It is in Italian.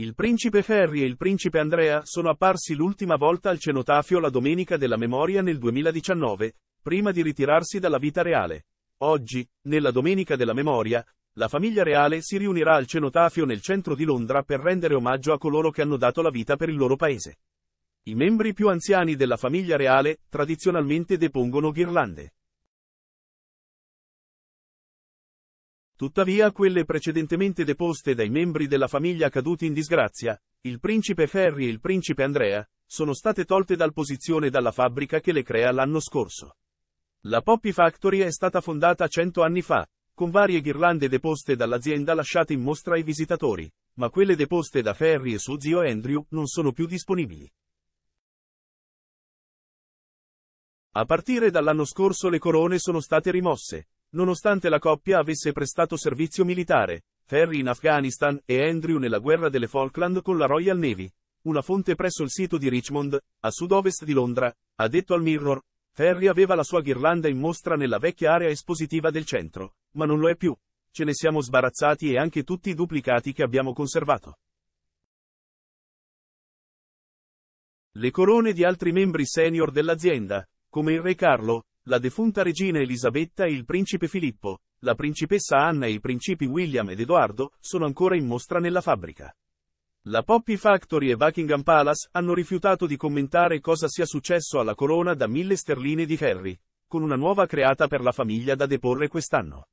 Il principe Ferri e il principe Andrea sono apparsi l'ultima volta al cenotafio la domenica della memoria nel 2019, prima di ritirarsi dalla vita reale. Oggi, nella domenica della memoria, la famiglia reale si riunirà al cenotafio nel centro di Londra per rendere omaggio a coloro che hanno dato la vita per il loro paese. I membri più anziani della famiglia reale tradizionalmente depongono ghirlande. Tuttavia quelle precedentemente deposte dai membri della famiglia caduti in disgrazia, il principe Ferri e il principe Andrea, sono state tolte dal posizione dalla fabbrica che le crea l'anno scorso. La Poppy Factory è stata fondata cento anni fa, con varie ghirlande deposte dall'azienda lasciate in mostra ai visitatori, ma quelle deposte da Ferri e suo zio Andrew non sono più disponibili. A partire dall'anno scorso le corone sono state rimosse, Nonostante la coppia avesse prestato servizio militare, Ferry in Afghanistan e Andrew nella guerra delle Falkland con la Royal Navy, una fonte presso il sito di Richmond, a sud-ovest di Londra, ha detto al Mirror, Ferry aveva la sua ghirlanda in mostra nella vecchia area espositiva del centro, ma non lo è più. Ce ne siamo sbarazzati e anche tutti i duplicati che abbiamo conservato. Le corone di altri membri senior dell'azienda, come il re Carlo, la defunta regina Elisabetta e il principe Filippo, la principessa Anna e i principi William ed Edoardo sono ancora in mostra nella fabbrica. La Poppy Factory e Buckingham Palace hanno rifiutato di commentare cosa sia successo alla corona da mille sterline di Harry, con una nuova creata per la famiglia da deporre quest'anno.